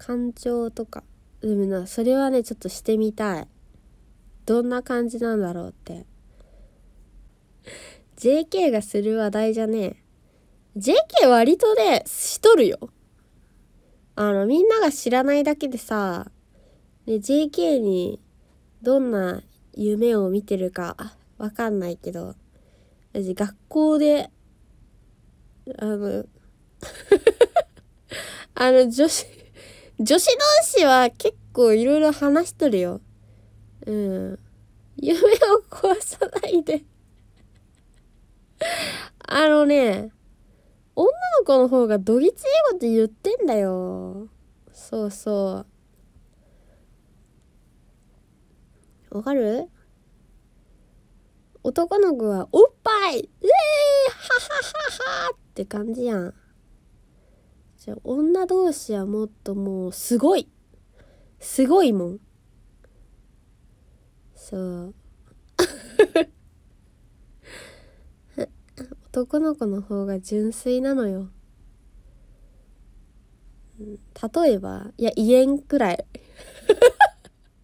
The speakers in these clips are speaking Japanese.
感情とかでもなそれはねちょっとしてみたいどんな感じなんだろうって JK がする話題じゃねえ JK 割とねしとるよあのみんなが知らないだけでさ、ね、JK にどんな夢を見てるかわかんないけど私学校であの あの女子女子同士は結構いろいろ話しとるよ。うん。夢を壊さないであのね、女の子の方がどぎついこと言ってんだよ。そうそう。わかる男の子はおっぱいええ、ーイハハハハって感じやん。じゃ女同士はもっともうすごいすごいもんそう 男の子の方が純粋なのよ例えばいや言えんくらい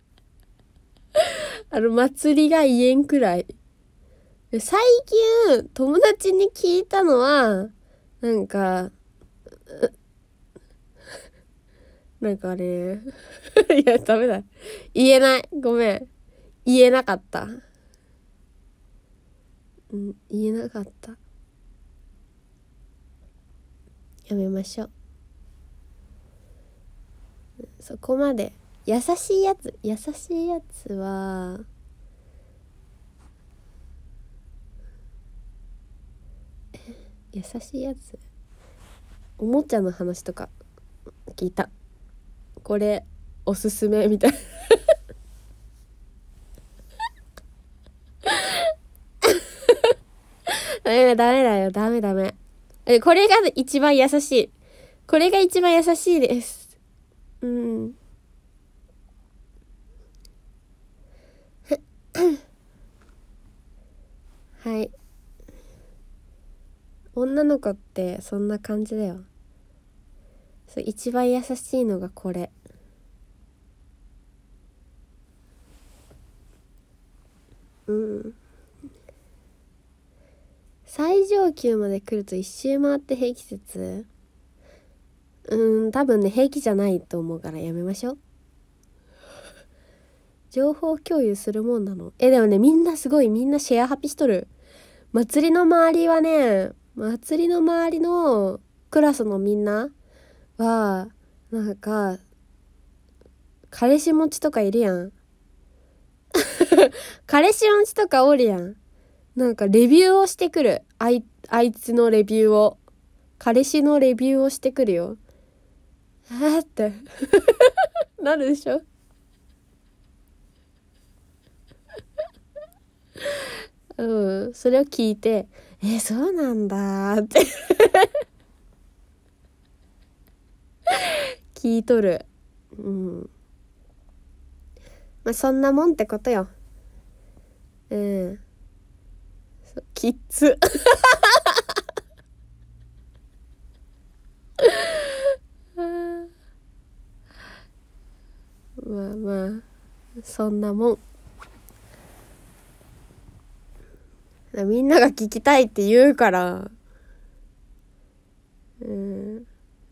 あの祭りが言えんくらい最近友達に聞いたのはなんかなんかあれ いや、ダメだ。言えない。ごめん。言えなかった。うん、言えなかった。やめましょう。そこまで。優しいやつ。優しいやつは、優しいやつおもちゃの話とか聞いたこれおすすめみたいなダメダメだよダメダメえこれが一番優しいこれが一番優しいですうんはい女の子ってそんな感じだよそう一番優しいのがこれうん最上級まで来ると一周回って平気説うん多分ね平気じゃないと思うからやめましょう情報共有するもんなのえでもねみんなすごいみんなシェアハピしとる祭りの周りはね祭りの周りのクラスのみんなはなんか彼氏持ちとかいるやん 彼氏持ちとかおるやんなんかレビューをしてくるあいあいつのレビューを彼氏のレビューをしてくるよあって なるでしょうんそれを聞いて「えそうなんだ」って 聞いとるうんまあそんなもんってことようんキッズまあまあそんなもんみんなが聞きたいって言うから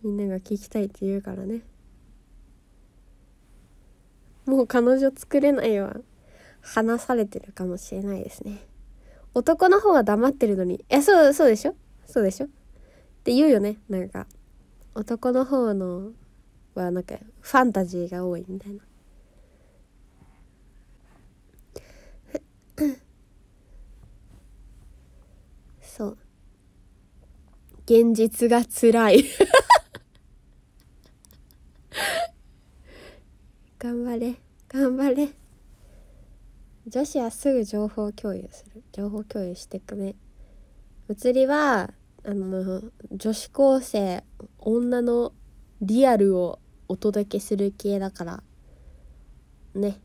みんなが聞きたいって言うからねもう彼女作れないわ話されてるかもしれないですね男の方は黙ってるのにえそうそうでしょそうでしょって言うよねなんか男の方のはなんかファンタジーが多いみたいな そう現実が辛い 頑張れ頑張れ女子はすぐ情報共有する情報共有してくね移りはあの女子高生女のリアルをお届けする系だからね。